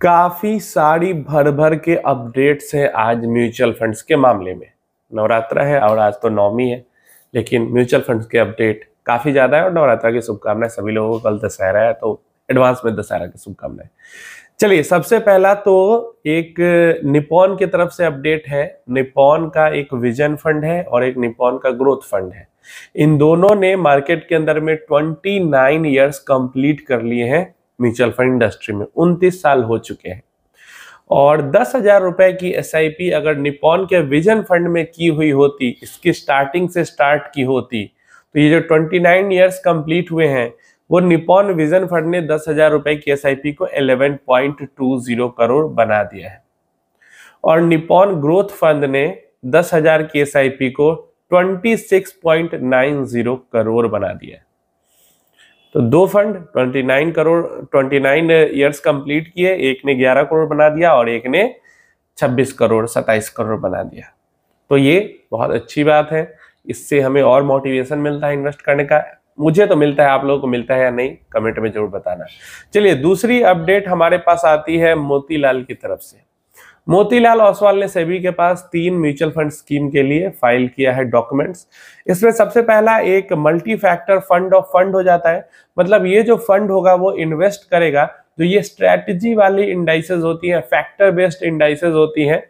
काफ़ी सारी भर भर के अपडेट्स है आज म्यूचुअल फंड्स के मामले में नवरात्रा है और आज तो नौमी है लेकिन म्यूचुअल फंड्स के अपडेट काफ़ी ज़्यादा है और नवरात्रा की शुभकामनाएं सभी लोगों को कल दशहरा है तो एडवांस में दशहरा की शुभकामनाएं चलिए सबसे पहला तो एक निपोन की तरफ से अपडेट है निपॉन का एक विजन फंड है और एक निपोन का ग्रोथ फंड है इन दोनों ने मार्केट के अंदर में 29 नाइन ईयर्स कंप्लीट कर लिए हैं म्यूचुअल फंड इंडस्ट्री में उनतीस साल हो चुके हैं और दस हजार रुपए की एस अगर निपॉन के विजन फंड में की हुई होती इसकी स्टार्टिंग से स्टार्ट की होती तो ये जो ट्वेंटी नाइन ईयर्स कंप्लीट हुए हैं वो निपॉन विजन फंड ने दस हजार रुपए की एस को eleven point two zero crore बना दिया है और निपॉन ग्रोथ फंड ने दस हजार की एस को twenty six point nine zero crore बना दिया है तो दो फंड 29 करोड़ 29 इयर्स कंप्लीट किए एक ने 11 करोड़ बना दिया और एक ने 26 करोड़ 27 करोड़ बना दिया तो ये बहुत अच्छी बात है इससे हमें और मोटिवेशन मिलता है इन्वेस्ट करने का मुझे तो मिलता है आप लोगों को मिलता है या नहीं कमेंट में जरूर बताना चलिए दूसरी अपडेट हमारे पास आती है मोतीलाल की तरफ से मोतीलाल ओसवाल ने सेबी के पास तीन म्यूचुअल फंड स्कीम के लिए फाइल किया है डॉक्यूमेंट्स इसमें सबसे पहला एक multi factor fund of fund हो जाता है मतलब ये जो फंड होगा वो इन्वेस्ट करेगा जो ये स्ट्रेटजी वाली इंडाइसेज होती है फैक्टर बेस्ड इंडाइसेज होती है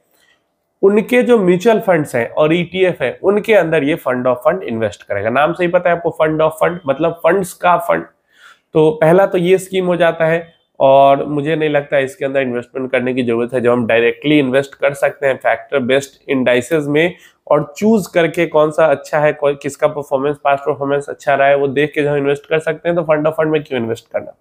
उनके जो म्यूचुअल फंड्स हैं और ईटीएफ e है उनके अंदर ये फंड ऑफ फंड इन्वेस्ट करेगा नाम से ही पता है आपको फंड ऑफ फंड मतलब फंड्स का फंड तो पहला तो ये स्कीम हो जाता है और मुझे नहीं लगता इसके अंदर इन्वेस्टमेंट करने की ज़रूरत है जब हम डायरेक्टली इन्वेस्ट कर सकते हैं फैक्टर बेस्ड इंडाइसेस में और चूज करके कौन सा अच्छा है किसका परफॉर्मेंस पास्ट परफॉर्मेंस अच्छा रहा है वो देख के जब इन्वेस्ट कर सकते हैं तो फंड ऑफ फंड में क्यों इन्वेस्ट करना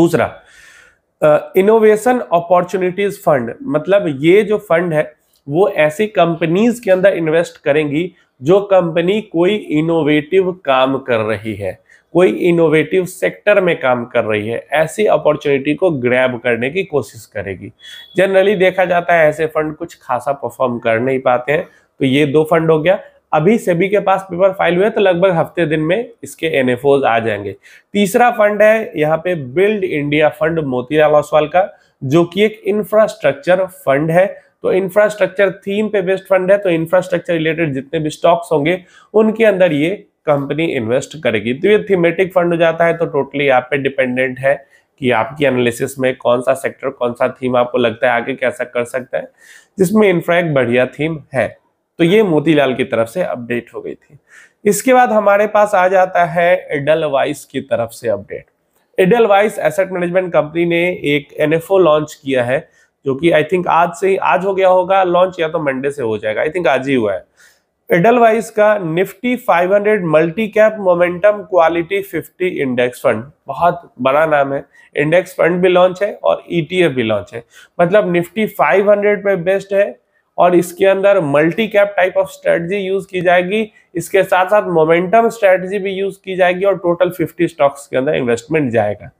दूसरा इनोवेशन अपॉर्चुनिटीज फंड मतलब ये जो फंड है वो ऐसी कंपनीज के अंदर इन्वेस्ट करेंगी जो कंपनी कोई इनोवेटिव काम कर रही है कोई इनोवेटिव सेक्टर में काम कर रही है ऐसी अपॉर्चुनिटी को ग्रैब करने की कोशिश करेगी जनरली देखा जाता है ऐसे फंड कुछ खासा परफॉर्म कर नहीं पाते हैं तो ये दो फंड हो गया अभी सभी के पास पेपर फाइल हुए तो लगभग हफ्ते दिन में इसके एन आ जाएंगे तीसरा फंड है यहाँ पे build India fund Motilal Oswal का जो कि एक इंफ्रास्ट्रक्चर फंड है तो इंफ्रास्ट्रक्चर थीम पे बेस्ड फंड है तो इंफ्रास्ट्रक्चर रिलेटेड जितने भी स्टॉक्स होंगे उनके अंदर ये कंपनी इन्वेस्ट करेगी तो ये थीमेटिक फंड हो जाता है तो टोटली आप पे डिपेंडेंट है कि आपकी एनालिसिस में कौन सा सेक्टर कौन सा थीम आपको लगता है आगे कैसा कर सकता है जिसमें इन्फ्रा एक बढ़िया थीम है तो ये मोतीलाल की तरफ से अपडेट हो गई थी इसके बाद हमारे पास आ जाता है एडल वाइस की तरफ से अपडेट एडल वाइस एसेट मैनेजमेंट कंपनी ने एक एनएफओ लॉन्च किया है जो कि आई थिंक आज से ही आज हो गया होगा लॉन्च या तो मंडे से हो जाएगा आई थिंक आज ही हुआ है एडलवाइज का Nifty 500 multi cap momentum quality 50 index fund बहुत बड़ा नाम है इंडेक्स फंड भी लॉन्च है और ईटीएफ e भी लॉन्च है मतलब निफ्टी 500 पे बेस्ट है और इसके अंदर multi cap type of strategy use की जाएगी इसके साथ साथ मोमेंटम स्ट्रेटजी भी यूज की जाएगी और टोटल फिफ्टी स्टॉक्स के अंदर इन्वेस्टमेंट जाएगा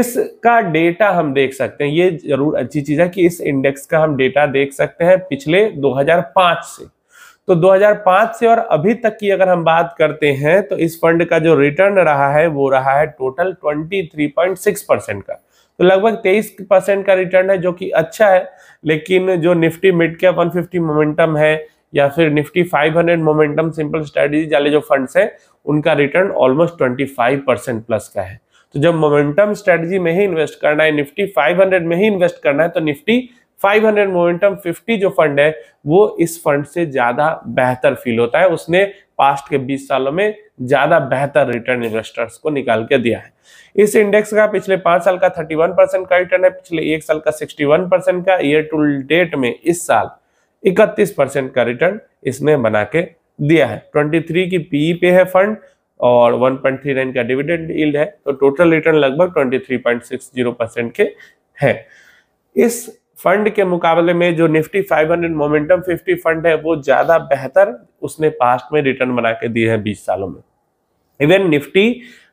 इसका डेटा हम देख सकते हैं ये जरूर अच्छी चीज है कि इस इंडेक्स का हम डेटा देख सकते हैं पिछले 2005 से तो 2005 से और अभी तक की अगर हम बात करते हैं तो इस फंड का जो रिटर्न रहा है वो रहा है टोटल 23.6 परसेंट का तो लगभग 23 परसेंट का रिटर्न है जो कि अच्छा है लेकिन जो निफ्टी मिड कैप 150 मोमेंटम है या फिर निफ्टी 500 मोमेंटम सिंपल स्ट्रेटेजी वाले जो फंड्स हैं उनका return almost twenty percent plus का है तो जब मोमेंटम स्ट्रेटेजी में ही इन्वेस्ट करना है निफ्टी 500 में ही इन्वेस्ट करना है तो निफ्टी 500 मोमेंटम 50 जो फंड है वो इस फंड से ज्यादा बेहतर फील होता है उसने पास्ट के 20 सालों में ज्यादा बेहतर रिटर्न इन्वेस्टर्स को निकाल के दिया है इस इंडेक्स का पिछले पांच साल का 31 परसेंट का रिटर्न है पिछले एक साल का 61 परसेंट का ईयर टू डेट में इस साल 31 परसेंट का रिटर्न इसने बना के दिया है 23 की पीई e पे है फंड और 1.39 का डिविडेंड यील्ड है तो टोटल रिटर्न लगभग 23.60 परसेंट के है इस फंड के मुकाबले में जो निफ्टी 500 मोमेंटम फिफ्टी फंड है वो ज़्यादा बेहतर उसने पास्ट में रिटर्न बना के दिए हैं बीस सालों में even Nifty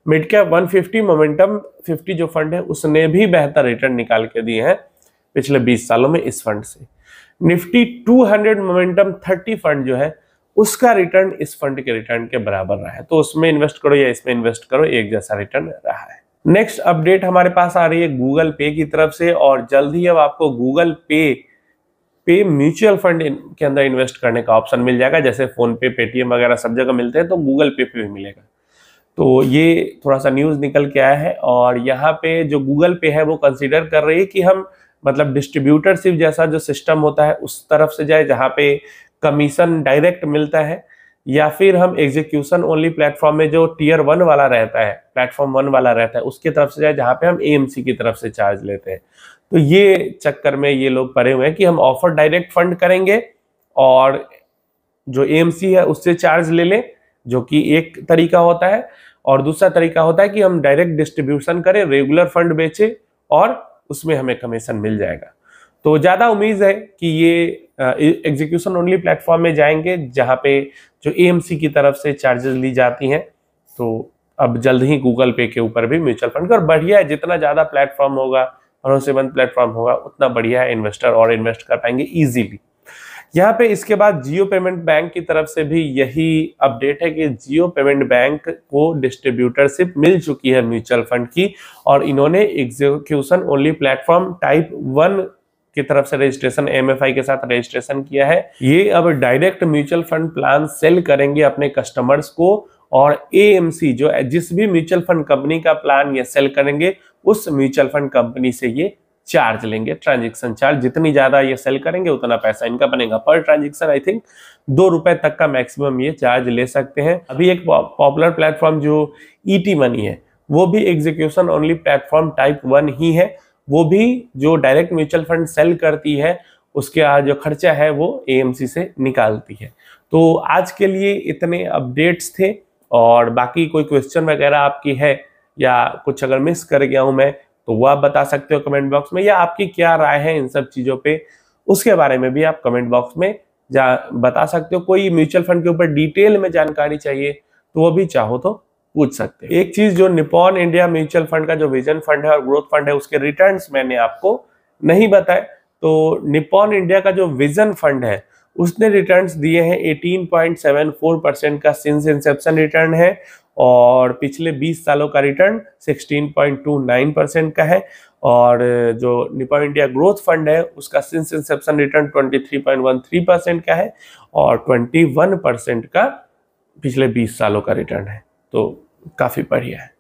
mid cap 150 momentum fifty जो फंड है उसने भी बेहतर रिटर्न निकाल के दिए हैं पिछले बीस सालों में इस फंड से निफ्टी 200 मोमेंटम थर्टी फंड जो है उसका रिटर्न इस फंड के रिटर्न के बराबर रहा है तो उसमें इन्वेस्ट करो या इसमें इन्वेस्ट करो एक जैसा रिटर्न रहा है नेक्स्ट अपडेट हमारे पास आ रही है गूगल पे की तरफ से और जल्द ही अब आपको गूगल पे पे म्यूचुअल फंड के अंदर इन्वेस्ट करने का ऑप्शन मिल जाएगा जैसे फोन पे पेटीएम वगैरह सब जगह मिलते हैं तो गूगल पे पे भी मिलेगा तो ये थोड़ा सा न्यूज़ निकल के आया है और यहाँ पे जो गूगल पे है वो कंसिडर कर रही है कि हम मतलब डिस्ट्रीब्यूटरशिप जैसा जो सिस्टम होता है उस तरफ से जाए जहाँ पे कमीशन डायरेक्ट मिलता है या फिर हम एग्जीक्यूशन ओनली प्लेटफॉर्म में जो टीयर वन वाला रहता है प्लेटफॉर्म वन वाला रहता है उसकी तरफ से जाए जहाँ पे हम एएमसी की तरफ से चार्ज लेते हैं तो ये चक्कर में ये लोग पड़े हुए हैं कि हम ऑफर डायरेक्ट फंड करेंगे और जो एएमसी है उससे चार्ज ले लें जो कि एक तरीका होता है और दूसरा तरीका होता है कि हम डायरेक्ट डिस्ट्रीब्यूशन करें रेगुलर फंड बेचे और उसमें हमें कमीशन मिल जाएगा तो ज़्यादा उम्मीद है कि ये एग्जीक्यूशन ओनली प्लेटफॉर्म में जाएंगे जहां पे जो एएमसी की तरफ से चार्जेस ली जाती हैं तो अब जल्द ही गूगल पे के ऊपर भी म्यूचुअल फंड और बढ़िया है जितना ज़्यादा प्लेटफॉर्म होगा भरोसेमंद प्लेटफॉर्म होगा उतना बढ़िया है इन्वेस्टर और इन्वेस्ट कर पाएंगे ईजिली यहाँ पे इसके बाद जियो पेमेंट बैंक की तरफ से भी यही अपडेट है कि जियो पेमेंट बैंक को डिस्ट्रीब्यूटरशिप मिल चुकी है म्यूचुअल फंड की और इन्होंने execution only platform type one की तरफ से रजिस्ट्रेशन एमएफआई के साथ रजिस्ट्रेशन किया है ये अब direct mutual fund plan sale करेंगे अपने कस्टमर्स को और एएमसी जो जिस भी म्यूचुअल फंड कंपनी का प्लान ये सेल करेंगे उस म्यूचुअल फंड कंपनी से ये चार्ज लेंगे ट्रांजेक्शन चार्ज जितनी ज्यादा ये सेल करेंगे उतना पैसा इनका बनेगा पर ट्रांजेक्शन आई थिंक दो रुपए तक का मैक्सिमम ये चार्ज ले सकते हैं अभी एक पॉपुलर प्लेटफॉर्म जो ईटी e मनी है वो भी execution only platform type one ही है वो भी जो डायरेक्ट म्यूचुअल फंड सेल करती है उसके जो खर्चा है वो एएमसी से निकालती है तो आज के लिए इतने अपडेट्स थे और बाकी कोई क्वेश्चन वगैरह आपकी है या कुछ अगर मिस कर गया हूं मैं तो वह आप बता सकते हो कमेंट बॉक्स में या आपकी क्या राय है इन सब चीज़ों पे उसके बारे में भी आप कमेंट बॉक्स में जा बता सकते हो कोई म्यूचुअल फंड के ऊपर डिटेल में जानकारी चाहिए तो वो भी चाहो तो पूछ सकते हैं एक चीज जो निपॉन इंडिया म्यूचुअल फंड का जो विजन फंड है और ग्रोथ फंड है उसके रिटर्न मैंने आपको नहीं बताए तो निपॉन इंडिया का जो विजन फंड है उसने रिटर्न दिए हैं 18.74 परसेंट का सिंस इंसेप्शन रिटर्न है और पिछले 20 सालों का रिटर्न 16.29 परसेंट का है और जो निपॉन इंडिया ग्रोथ फंड है उसका सिंस इंसेप्शन रिटर्न 23.13 परसेंट का है और 21 परसेंट का पिछले 20 सालों का रिटर्न है तो काफ़ी बढ़िया है